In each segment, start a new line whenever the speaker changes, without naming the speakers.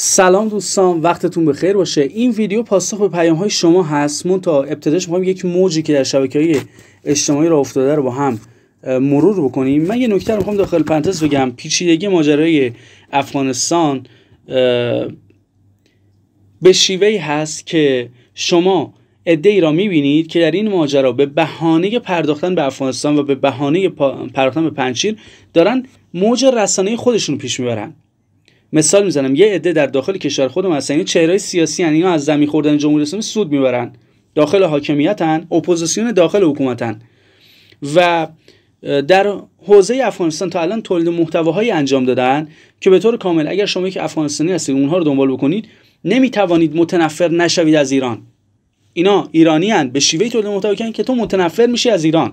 سلام دوستان وقتتون بخیر باشه این ویدیو پاسخ به پیام های شما هست من تا ابتداش میخوام یک موجی که در شبکه های اجتماعی را افتاده رو با هم مرور بکنیم من یه نکته رو میخوام داخل پرانتز بگم پیچیدگی ماجرای افغانستان به شیوهی هست که شما عده ای را میبینید که در این ماجرا به بهانه پرداختن به افغانستان و به بهانه پرداختن به پنچیر دارن موج رسانه خودشون پیش میبرن مثال میزنم یه عده در داخل کشور خودم هستن این چهره سیاسی هن. از زمین خوردن جمهوری اسلامی سود میبرن داخل حاکمیتن اپوزیسیون داخل حکومتن و در حوزه افغانستان تا الان تولید محتواهایی انجام دادن که به طور کامل اگر شما یک افغانستانی هستید اونها رو دنبال بکنید نمیتوانید متنفر نشوید از ایران اینا ایرانی هن. به شیوه تولید محتوا که تو متنفر میشی از ایران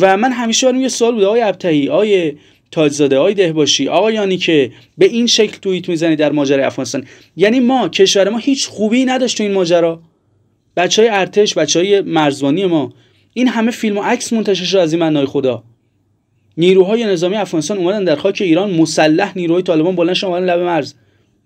و من همیشه برم یه سوال بوده آقای ابتهی آقای تاجزاده های دهباشی آقایانی که به این شکل توییت میزنید در ماجرای افغانستان یعنی ما کشور ما هیچ خوبی نداشت تو این ماجرا بچه های ارتش بچه های مرزبانی ما این همه فیلم و عکس منتشر شد از این منای خدا نیروهای نظامی افغانستان اومدن در خاک ایران مسلح نیروهای طالبان بلند شدن لب مرز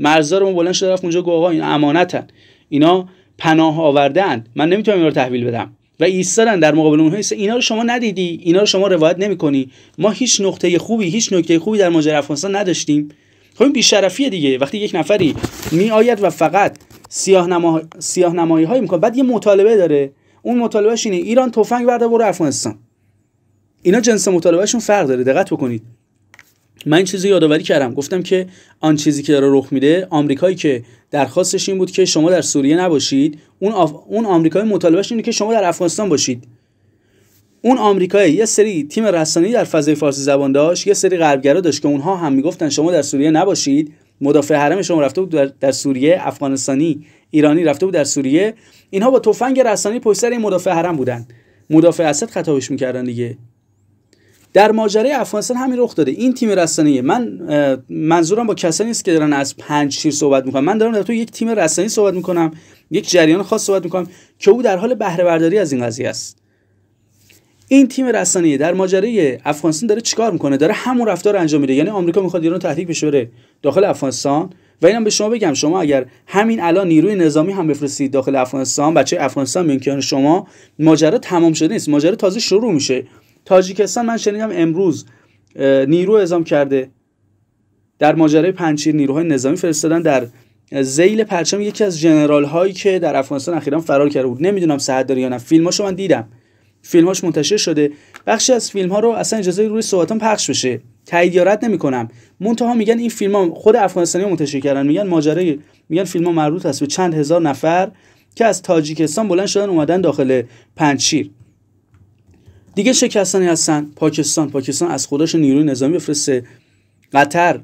مرزدار رو بلند شده رفت اونجا گفت آقا این امانتن اینا پناه آوردن من نمیتونم این رو تحویل بدم و ایستادن در مقابل اونها اینا رو شما ندیدی اینا رو شما روایت نمیکنی ما هیچ نقطه خوبی هیچ نکته خوبی در ماجرا افغانستان نداشتیم خب این بیشرفیه دیگه وقتی یک نفری میآید و فقط سیاه, نما... سیاه نمایی های میکنه بعد یه مطالبه داره اون مطالبهش اینه ایران تفنگ برده برو افغانستان اینا جنس مطالبهشون فرق داره دقت بکنید من این چیزی یادآوری کردم گفتم که آن چیزی که داره رخ میده آمریکایی که درخواستش این بود که شما در سوریه نباشید اون آف... اون آمریکایی مطالبهش اینه که شما در افغانستان باشید اون آمریکایی یه سری تیم رسانه‌ای در فضای فارسی زبان داشت یه سری غربگرا داشت که اونها هم میگفتن شما در سوریه نباشید مدافع حرم شما رفته بود در, سوریه افغانستانی ایرانی رفته بود در سوریه اینها با تفنگ رسانه‌ای پشت سر این مدافع حرم بودن مدافع اسد خطابش میکردن دیگه در ماجرای افغانستان همین رخ داده این تیم رسانه‌ای من منظورم با کسانی نیست که دارن از پنج شیر صحبت میکنم من دارم در تو یک تیم رسانه‌ای صحبت میکنم یک جریان خاص صحبت میکنم که او در حال بهره برداری از این قضیه است این تیم رسانه‌ای در ماجرای افغانستان داره چیکار میکنه داره همون رفتار انجام میده یعنی آمریکا میخواد ایران تحریک بشه بره داخل افغانستان و اینم به شما بگم شما اگر همین الان نیروی نظامی هم بفرستید داخل افغانستان بچه افغانستان میان یعنی شما ماجرا تمام شده نیست ماجرا تازه شروع میشه تاجیکستان من شنیدم امروز نیرو اعزام کرده در ماجرای پنچیر نیروهای نظامی فرستادن در زیل پرچم یکی از جنرال هایی که در افغانستان اخیرا فرار کرده بود نمیدونم صحت داره یا نه فیلماشو من دیدم فیلماش منتشر شده بخشی از فیلم ها رو اصلا اجازه روی صحبتام پخش بشه تایید یارت کنم نمیکنم منتها میگن این فیلم ها خود افغانستانی منتشر کردن میگن ماجرای میگن فیلم ها مربوط است به چند هزار نفر که از تاجیکستان بلند شدن اومدن داخل پنچیر دیگه کسانی هستن پاکستان پاکستان از خودش نیروی نظامی بفرسته قطر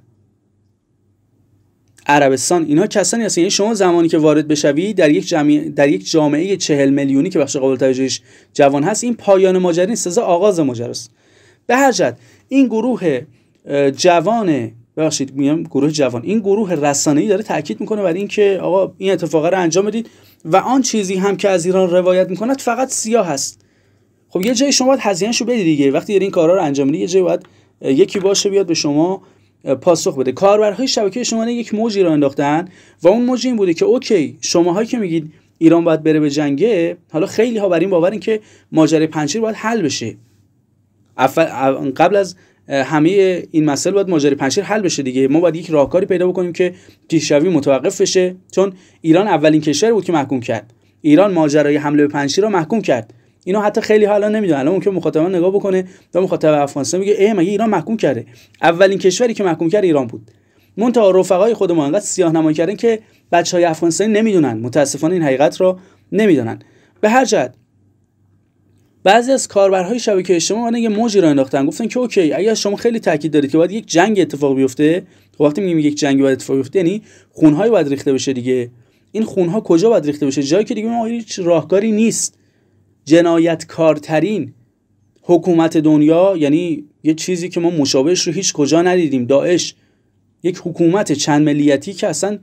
عربستان اینا کسانی هستن یعنی شما زمانی که وارد بشوی در یک در یک جامعه چهل میلیونی که بخش قابل توجهش جوان هست این پایان ماجرا نیست از آغاز ماجرا است به هر جد این گروه جوان ببخشید میگم گروه جوان این گروه رسانه‌ای داره تاکید میکنه بر اینکه آقا این اتفاقا رو انجام بدید و آن چیزی هم که از ایران روایت میکند فقط سیاه هست خب یه جایی شما باید هزینهشو بدی دیگه وقتی این کارا رو انجام میدی یه جایی باید یکی باشه بیاد به شما پاسخ بده کاربرهای شبکه شما یک موجی را انداختن و اون موج این بوده که اوکی شماهایی که میگید ایران باید بره به جنگه حالا خیلی ها بر این باورن که ماجرای پنچیر باید حل بشه قبل از همه این مسئله باید ماجرای پنچیر حل بشه دیگه ما باید یک راهکاری پیدا بکنیم که پیشروی متوقف بشه چون ایران اولین کشور بود که محکوم کرد ایران ماجرای حمله به پنچیر را محکوم کرد اینو حتی خیلی حالا نمیدونن الان ممکن مخاطبان نگاه بکنه تا مخاطب افغانستان میگه ای مگه ایران محکوم کرده اولین کشوری که محکوم کرد ایران بود تا رفقای خود ما انقدر سیاه نمایی کردن که بچهای های نمیدونن متاسفانه این حقیقت رو نمیدونن به هر جد بعضی از کاربرهای شبکه اجتماعی یه موجی رو انداختن گفتن که اوکی اگر شما خیلی تاکید دارید که باید یک جنگ اتفاق بیفته خب وقتی میگیم یک جنگ باید اتفاق بیفته یعنی خونهای باید ریخته بشه دیگه این خونها کجا باید ریخته بشه جایی که دیگه ما هیچ راهکاری نیست جنایتکارترین حکومت دنیا یعنی یه چیزی که ما مشابهش رو هیچ کجا ندیدیم داعش یک حکومت چند ملیتی که اصلا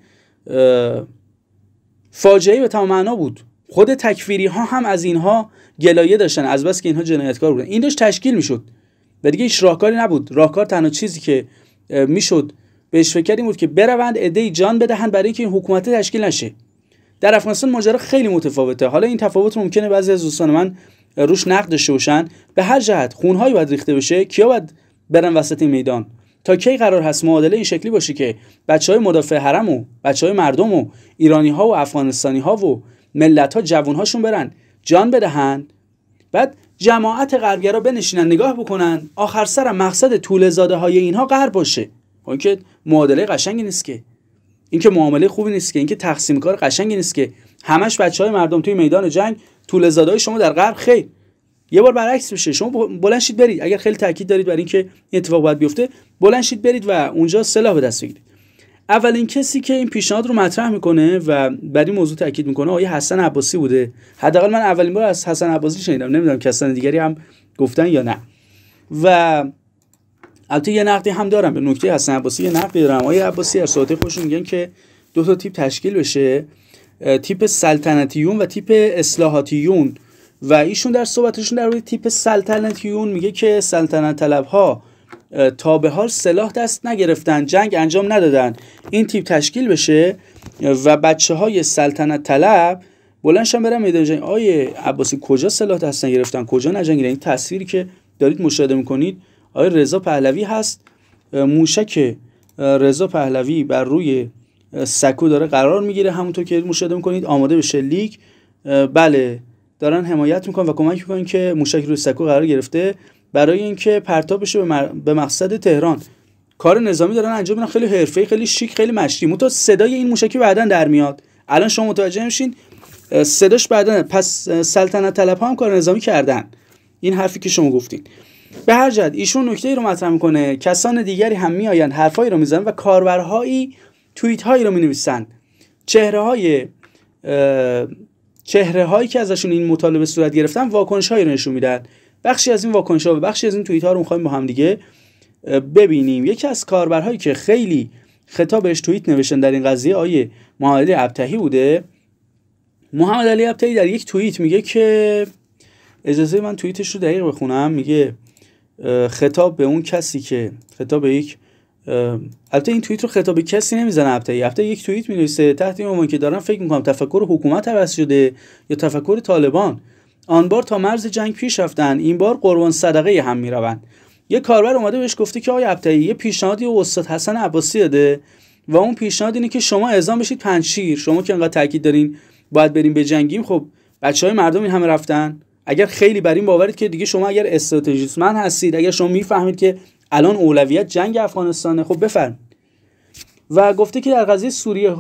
فاجعه به تمام معنا بود خود تکفیری ها هم از اینها گلایه داشتن از بس که اینها جنایتکار بودن این داشت تشکیل میشد و دیگه هیچ راهکاری نبود راهکار تنها چیزی که میشد بهش فکر این بود که بروند ای جان بدهن برای اینکه این حکومت تشکیل نشه در افغانستان ماجرا خیلی متفاوته حالا این تفاوت ممکنه بعضی از دوستان من روش نقد داشته باشن به هر جهت خونهایی باید ریخته بشه کیا باید برن وسط میدان تا کی قرار هست معادله این شکلی باشه که بچه های مدافع حرم و بچه های مردم و ایرانی ها و افغانستانی ها و ملت ها هاشون برن جان بدهن بعد جماعت غربگرا بنشینن نگاه بکنن آخر سر مقصد طول زاده های اینها غرب باشه اون که معادله قشنگی نیست که این که معامله خوبی نیست که اینکه تقسیم کار قشنگی نیست که همش بچه های مردم توی میدان جنگ طول زادای شما در غرب خیر یه بار برعکس بشه شما بلند برید اگر خیلی تاکید دارید برای اینکه این اتفاق باید بیفته بلند شید برید و اونجا سلاح به دست بگیرید اولین کسی که این پیشنهاد رو مطرح میکنه و بر این موضوع تاکید میکنه آقای حسن عباسی بوده حداقل من اولین بار از حسن عباسی شنیدم نمیدونم کسان دیگری هم گفتن یا نه و البته یه نقدی هم دارم به نکته حسن عباسی یه نقدی دارم آیه عباسی ارساطه خوش میگن که دو تا تیپ تشکیل بشه تیپ سلطنتیون و تیپ اصلاحاتیون و ایشون در صحبتشون در روی تیپ سلطنتیون میگه که سلطنت طلب ها تا به حال سلاح دست نگرفتن جنگ انجام ندادن این تیپ تشکیل بشه و بچه های سلطنت طلب بلندشان برن میدان جنگ آیه عباسی کجا سلاح دست نگرفتن کجا نجنگیدن این تصویری که دارید مشاهده میکنید آقای رضا پهلوی هست موشک رضا پهلوی بر روی سکو داره قرار میگیره همونطور که مشاهده میکنید آماده به شلیک بله دارن حمایت میکنن و کمک میکنن که موشک روی سکو قرار گرفته برای اینکه پرتاب بشه به, مقصد تهران کار نظامی دارن انجام میدن خیلی حرفه‌ای خیلی شیک خیلی مشتی تا صدای این موشکی بعدا در میاد الان شما متوجه میشین صداش بعدا پس سلطنت طلب کار نظامی کردن این حرفی که شما گفتین به هر جد ایشون نکته ای رو مطرح میکنه کسان دیگری هم میآیند حرفایی رو میزنن و کاربرهایی توییت هایی رو مینویسن چهره های چهره هایی که ازشون این مطالبه صورت گرفتن واکنش هایی رو نشون میدن بخشی از این واکنش ها و بخشی از این توییت ها رو میخوایم با هم دیگه ببینیم یکی از کاربرهایی که خیلی خطابش توییت نوشتن در این قضیه آیه محمد علی ابتهی بوده محمد علی در یک توییت میگه که اجازه من توییتش رو دقیق بخونم میگه خطاب به اون کسی که خطاب به یک البته این توییت رو خطاب به کسی نمیزنه هفته هفته یک توییت مینویسه تحت این عنوان که دارم فکر میکنم تفکر حکومت عوض شده یا تفکر طالبان آن بار تا مرز جنگ پیش رفتن این بار قربان صدقه هم میروند یه کاربر اومده بهش گفته که آقای ابتهی یه پیشنهادی استاد حسن عباسی داده و اون پیشنهاد اینه که شما اعزام بشید پنچیر شما که انقدر تاکید دارین باید بریم به جنگیم خب بچه های مردم این همه رفتن اگر خیلی بر این باورید که دیگه شما اگر من هستید اگر شما میفهمید که الان اولویت جنگ افغانستانه خب بفرمید و گفته که در قضیه سوریه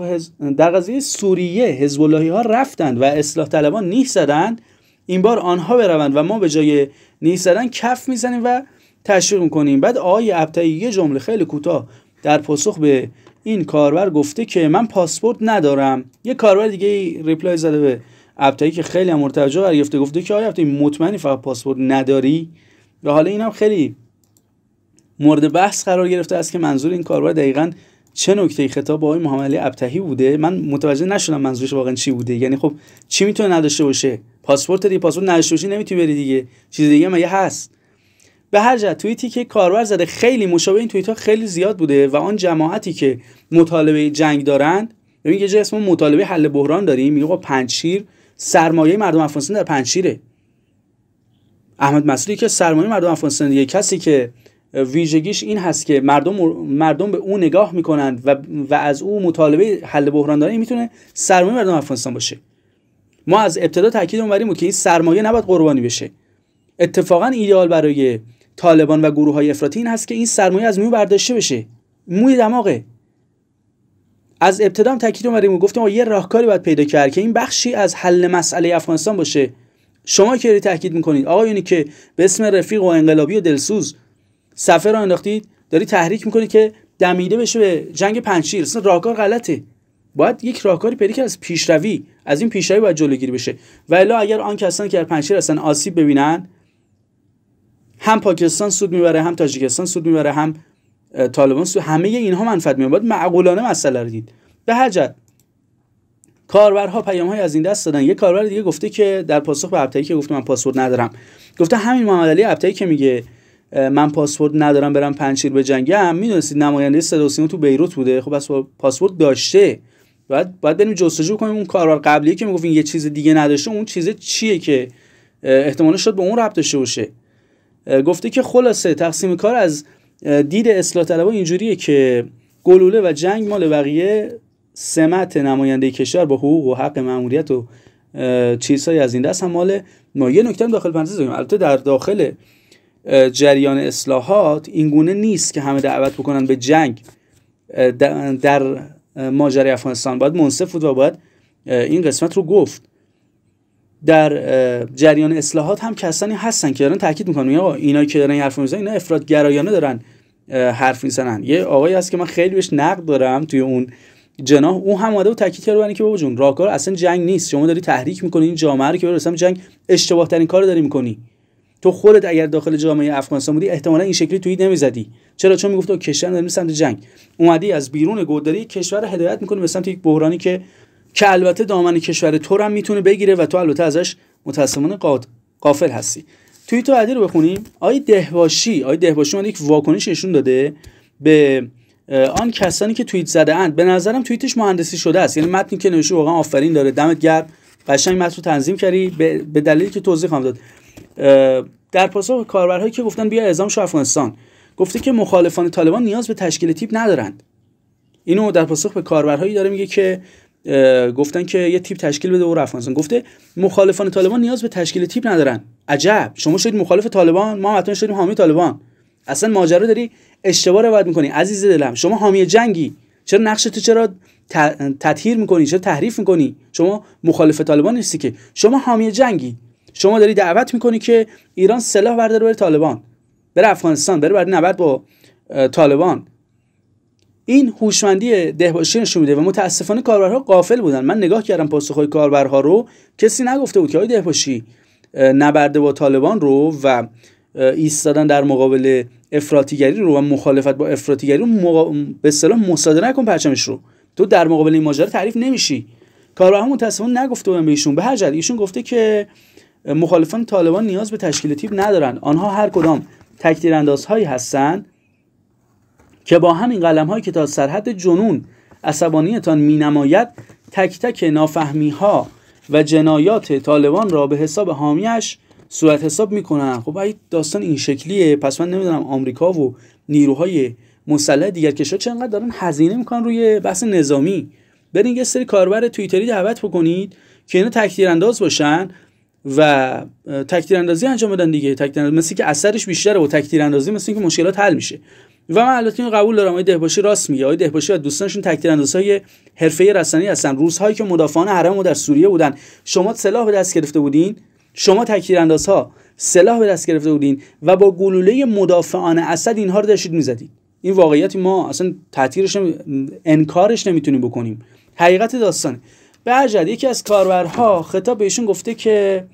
در قضیه سوریه حزب ها رفتند و اصلاح طلبان نیش زدند این بار آنها بروند و ما به جای نیش زدن کف میزنیم و تشویق میکنیم بعد آقای ابته یه جمله خیلی کوتاه در پاسخ به این کاربر گفته که من پاسپورت ندارم یه کاربر دیگه ریپلای زده به ابتایی که خیلی هم مرتجع گرفته گفته که آیا ابتایی مطمئنی فقط پاسپورت نداری و حالا اینم خیلی مورد بحث قرار گرفته است که منظور این کاربر دقیقا چه نکته خطاب با آقای محمد علی ابتهی بوده من متوجه نشدم منظورش واقعا چی بوده یعنی خب چی میتونه نداشته باشه پاسپورت دی پاسپورت نداشته باشی نمیتونی بری دیگه چیز دیگه مگه هست به هر جهت توییتی که کاربر زده خیلی مشابه این توییت ها خیلی زیاد بوده و آن جماعتی که مطالبه جنگ دارند ببین یه جای مطالبه حل بحران داریم میگه خب پنج شیر سرمایه مردم افغانستان در پنچیره احمد مسعودی که سرمایه مردم افغانستان یه کسی که ویژگیش این هست که مردم مردم به او نگاه میکنند و, و از او مطالبه حل بحران داره میتونه سرمایه مردم افغانستان باشه ما از ابتدا تاکیدمون بر که این سرمایه نباید قربانی بشه اتفاقا ایدئال برای طالبان و گروه های افراطی این هست که این سرمایه از میو برداشته بشه موی دماغه از ابتدا هم تاکید اومدیم و گفتیم یه راهکاری باید پیدا کرد که این بخشی از حل مسئله افغانستان باشه شما که داری تاکید میکنید آقایونی که به اسم رفیق و انقلابی و دلسوز سفر رو انداختید داری تحریک میکنید که دمیده بشه به جنگ پنچیر اصلا راهکار غلطه باید یک راهکاری پیدا کرد از پیشروی از این پیشروی باید جلوگیری بشه و الا اگر آن کسانی که در پنچیر هستن آسیب ببینن هم پاکستان سود میبره هم تاجیکستان سود میبره هم طالبان همه اینها منفعت میاد باید معقولانه مسئله رو دید به هر جد کاربرها پیام های از این دست دادن یه کاربر دیگه گفته که در پاسخ به ابتهی که گفته من پاسپورت ندارم گفته همین محمد علی ابتهی که میگه من پاسپورت ندارم برم پنچیر به جنگم میدونستید نماینده صدا تو بیروت بوده خب بس پاسپورت داشته بعد باید بریم جستجو کنیم اون کاربر قبلی که میگفت این یه چیز دیگه نداشته اون چیز چیه که احتمالش شد به اون ربط داشته باشه گفته که خلاصه تقسیم کار از دید اصلاح طلبا اینجوریه که گلوله و جنگ مال بقیه سمت نماینده کشور با حقوق و حق مأموریت و چیزهایی از این دست هم مال ما یه نکته داخل پرانتز داریم البته در داخل جریان اصلاحات اینگونه نیست که همه دعوت بکنن به جنگ در ماجرای افغانستان باید منصف بود و باید این قسمت رو گفت در جریان اصلاحات هم کسانی هستن که دارن تاکید میکنن میگن اینا که دارن حرف میزنن اینا افراد گرایانه دارن حرف میزنن یه آقایی هست که من خیلی بهش نقد دارم توی اون جناح اون هم اومده و تاکید کرده که بابا جون راهکار اصلا جنگ نیست شما داری تحریک میکنی این جامعه رو که برسم جنگ اشتباه ترین کار داری میکنی تو خودت اگر داخل جامعه افغانستان بودی احتمالا این شکلی توی نمیزدی چرا چون میگفت کشور داریم سمت جنگ اومدی از بیرون گودری کشور هدایت میکنی به سمت یک بحرانی که که البته دامن کشور تو هم میتونه بگیره و تو البته ازش متاسفانه قافل هستی توی تو عدی رو بخونیم آی دهباشی آی دهباشی من یک واکنش نشون داده به آن کسانی که توییت زده اند به نظرم توییتش مهندسی شده است یعنی متنی که نوشته واقعا آفرین داره دمت گرم قشنگ متن رو تنظیم کردی به دلیلی که توضیح خواهم داد در پاسخ کاربرهایی که گفتن بیا اعزام شو افغانستان گفته که مخالفان طالبان نیاز به تشکیل تیپ ندارند اینو در پاسخ به کاربرهایی داره میگه که گفتن که یه تیپ تشکیل بده و افغانستان گفته مخالفان طالبان نیاز به تشکیل تیپ ندارن عجب شما شدید مخالف طالبان ما حتما شدیم حامی طالبان اصلا ماجرا داری اشتباه باید میکنی عزیز دلم شما حامی جنگی چرا نقش تو چرا تطهیر میکنی چرا تحریف میکنی شما مخالف طالبان نیستی که شما حامی جنگی شما داری دعوت میکنی که ایران سلاح برداره بره طالبان بره افغانستان بره برای نبرد با طالبان این هوشمندی دهباشی نشون میده و متاسفانه کاربرها قافل بودن من نگاه کردم پاسخهای کاربرها رو کسی نگفته بود که آقای دهباشی نبرده با طالبان رو و ایستادن در مقابل افراطیگری رو و مخالفت با افراطیگری رو مقا... به اصطلاح مصادره نکن پرچمش رو تو در مقابل این ماجرا تعریف نمیشی کاربرها متاسفانه نگفته بودن به ایشون به هر جد ایشون گفته که مخالفان طالبان نیاز به تشکیل تیپ ندارن آنها هر کدام تکدیر هستند که با همین قلم هایی که تا سرحد جنون عصبانیتان می نماید تک تک نافهمی ها و جنایات طالبان را به حساب حامیش صورت حساب کنن خب این داستان این شکلیه پس من نمیدونم آمریکا و نیروهای مسلح دیگر کشور چقدر دارن هزینه میکنن روی بحث نظامی برین یه سری کاربر تویتری دعوت بکنید که اینا تکتیر انداز باشن و تکتیر اندازی انجام بدن دیگه که اثرش بیشتره و تکتیر اندازی مثل که مشکلات حل میشه و من البته اینو قبول دارم آقای دهباشی راست میگه آقای دهباشی و دوستانشون تکتیر اندازهای حرفه رسانه‌ای هستن روزهایی که مدافعان حرم و در سوریه بودن شما سلاح به دست گرفته بودین شما ها سلاح به دست گرفته بودین و با گلوله مدافعان اسد اینها رو داشتید میزدید این واقعیتی ما اصلا تعطیرش نمی... انکارش نمیتونیم بکنیم حقیقت داستانه به یکی از کاربرها خطاب بهشون گفته که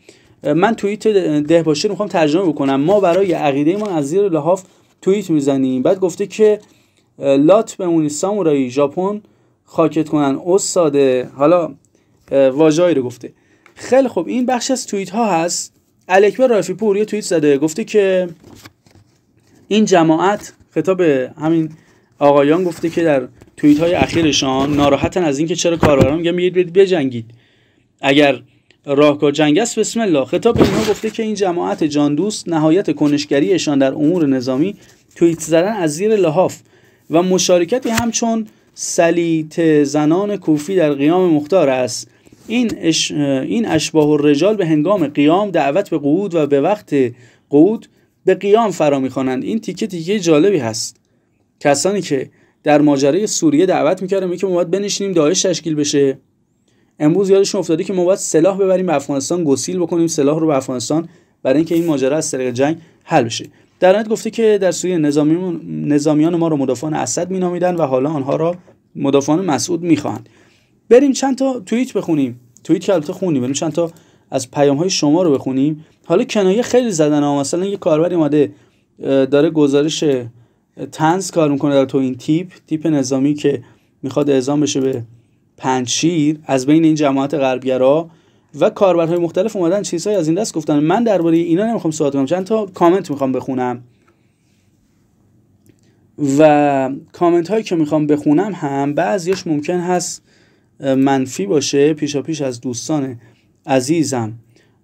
من توییت دهباشی رو میخوام ترجمه بکنم ما برای عقیده ما از زیر لحاف توییت میزنیم بعد گفته که لات اونی سامورایی ژاپن خاکت کنن استاده ساده حالا واژه‌ای رو گفته خیلی خب این بخش از توییت ها هست الکبر رافی پور یه توییت زده گفته که این جماعت خطاب همین آقایان گفته که در توییت های اخیرشان ناراحتن از اینکه چرا کاربران میگن میرید برید بجنگید اگر راهکار جنگس بسم الله خطاب به اینها گفته که این جماعت جان نهایت کنشگریشان در امور نظامی تویت زدن از زیر لحاف و مشارکتی همچون سلیت زنان کوفی در قیام مختار است این, اش... این اشباه و رجال به هنگام قیام دعوت به قعود و به وقت قعود به قیام فرا میخوانند این تیکه تیکه جالبی هست کسانی که در ماجرای سوریه دعوت میکردم که ما باید بنشینیم داعش تشکیل بشه امروز یادشون افتاده که ما باید سلاح ببریم به افغانستان گسیل بکنیم سلاح رو به افغانستان برای اینکه این ماجرا از طریق جنگ حل بشه در نهایت گفته که در سوی نظامی نظامیان ما رو مدافعان اسد مینامیدن و حالا آنها را مدافعان مسعود میخواهند بریم چند تا توییت بخونیم توییت که البته خونیم بریم چند تا از پیام های شما رو بخونیم حالا کنایه خیلی زدن ها مثلا یه کاربری اومده داره گزارش تنز کار میکنه در تو این تیپ تیپ نظامی که میخواد اعزام بشه به پنجشیر از بین این جماعت غربگرا و کاربرهای مختلف اومدن چیزهایی از این دست گفتن من درباره اینا نمیخوام صحبت کنم چند تا کامنت میخوام بخونم و کامنت هایی که میخوام بخونم هم بعضیش ممکن هست منفی باشه پیشا پیش از دوستان عزیزم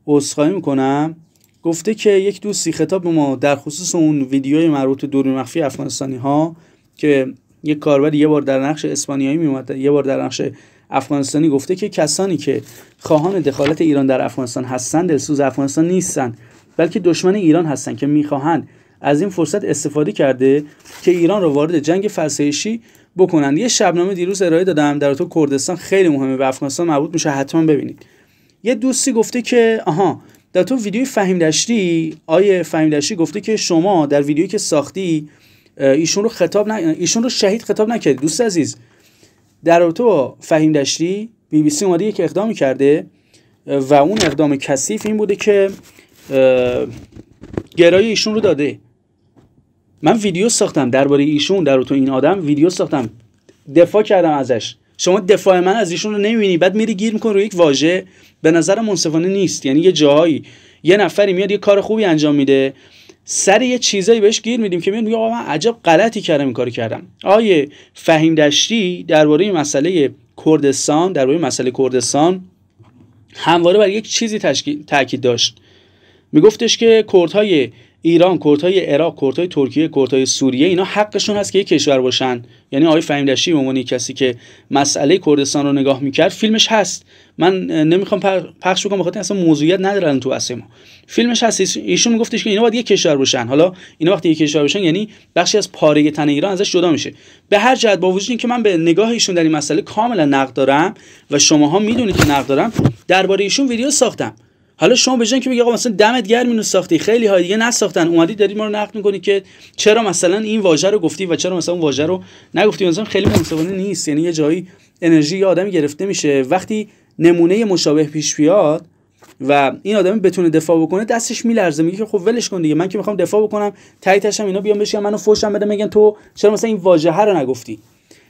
عذرخواهی میکنم گفته که یک دوستی خطاب به ما در خصوص اون ویدیوی مربوط به مخفی افغانستانی ها که یک کاربر یه بار در نقش اسپانیایی میومد یه بار در نقش افغانستانی گفته که کسانی که خواهان دخالت ایران در افغانستان هستند دلسوز افغانستان نیستند بلکه دشمن ایران هستند که میخواهند از این فرصت استفاده کرده که ایران رو وارد جنگ فرسایشی بکنند یه شبنامه دیروز ارائه دادم در تو کردستان خیلی مهمه به افغانستان مربوط میشه حتما ببینید یه دوستی گفته که آها در تو ویدیوی فهیم دشتی آیه فهیم گفته که شما در ویدیویی که ساختی ایشون رو خطاب ایشون رو شهید خطاب نکرد دوست عزیز در رابطه با فهیم دشتی بی بی سی اومده یک اقدامی کرده و اون اقدام کثیف این بوده که گرای ایشون رو داده من ویدیو ساختم درباره ایشون در تو این آدم ویدیو ساختم دفاع کردم ازش شما دفاع من از ایشون رو نمیبینی بعد میری گیر میکن روی یک واژه به نظر منصفانه نیست یعنی یه جاهایی یه نفری میاد یه کار خوبی انجام میده سر یه چیزایی بهش گیر میدیم که میگه آقا من عجب غلطی کردم این کاری کردم آیه فهیم دشتی درباره مسئله کردستان درباره مسئله کردستان همواره بر یک چیزی تاکید داشت میگفتش که کردهای ایران کردهای عراق کردهای ترکیه کردهای سوریه اینا حقشون هست که یک کشور باشن یعنی آقای دشتی به عنوان کسی که مسئله کردستان رو نگاه میکرد فیلمش هست من نمیخوام پخش بکنم بخاطر اصلا موضوعیت ندارن تو اصل فیلمش هست ایشون میگفتش که اینا باید یک کشور باشن حالا اینا وقتی یک کشور باشن یعنی بخشی از پاره تن ایران ازش جدا میشه به هر جهت با وجود اینکه من به نگاه ایشون در این مسئله کاملا نقد دارم و شماها میدونید که نقد دارم درباره ایشون ویدیو ساختم حالا شما به جای اینکه بگی آقا مثلا دمت گرم اینو ساختی خیلی های دیگه نساختن اومدی داری ما رو نقد میکنی که چرا مثلا این واژه رو گفتی و چرا مثلا اون واژه رو نگفتی مثلا خیلی منصفانه نیست یعنی یه جایی انرژی یه آدمی گرفته میشه وقتی نمونه مشابه پیش بیاد و این آدم بتونه دفاع بکنه دستش میلرزه میگه که خب ولش کن دیگه من که میخوام دفاع بکنم تایی تاشم اینا بیان بشین منو فوشم بده میگن تو چرا مثلا این واژه رو نگفتی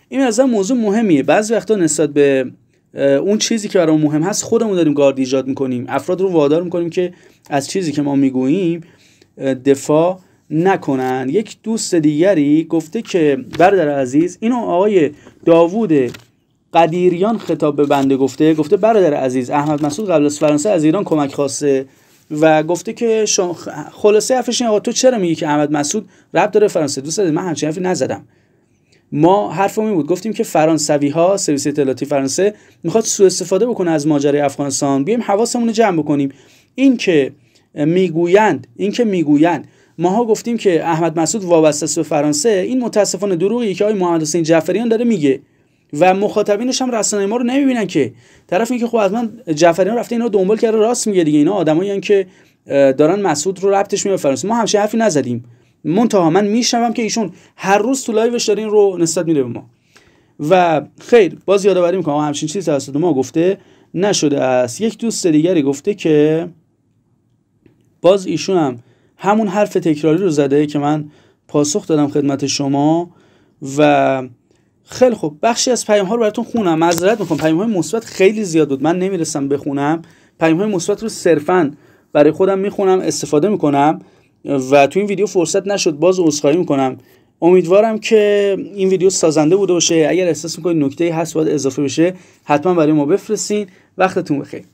این از موضوع مهمیه بعضی وقتا نسبت به اون چیزی که برای مهم هست خودمون داریم گارد ایجاد میکنیم افراد رو وادار میکنیم که از چیزی که ما میگوییم دفاع نکنن یک دوست دیگری گفته که برادر عزیز اینو آقای داوود قدیریان خطاب به بنده گفته گفته برادر عزیز احمد مسعود قبل از فرانسه از ایران کمک خواسته و گفته که خلاصه حرفش آقا تو چرا میگی که احمد مسعود رب داره فرانسه دوست داره من همچین حرفی نزدم ما حرف می بود گفتیم که فرانسوی ها سرویس اطلاعاتی فرانسه میخواد سوء استفاده بکنه از ماجرای افغانستان بیایم حواسمون رو جمع بکنیم این که میگویند این که میگویند ماها گفتیم که احمد مسعود وابسته است به فرانسه این متاسفانه دروغی که آقای محمد حسین جعفریان داره میگه و مخاطبینش هم رسانه ما رو نمیبینن که طرف که خب از من جعفریان رفته اینا دنبال کرده راست میگه دیگه اینا آدمایی که دارن مسعود رو ربطش میبرن فرانسه ما همش حرفی نزدیم منتها من میشنوم که ایشون هر روز تو لایوش داره این رو نسبت میده به ما و خیر باز یادآوری میکنم همچین چیزی توسط ما گفته نشده است یک دوست دیگری گفته که باز ایشون هم همون حرف تکراری رو زده که من پاسخ دادم خدمت شما و خیلی خوب بخشی از پیام ها رو براتون خونم معذرت میخوام پیام های مثبت خیلی زیاد بود من نمیرسم بخونم پیام های مثبت رو صرفا برای خودم میخونم استفاده میکنم و تو این ویدیو فرصت نشد باز عذرخواهی میکنم امیدوارم که این ویدیو سازنده بوده باشه اگر احساس میکنید نکته هست باید اضافه بشه حتما برای ما بفرستین وقتتون بخیر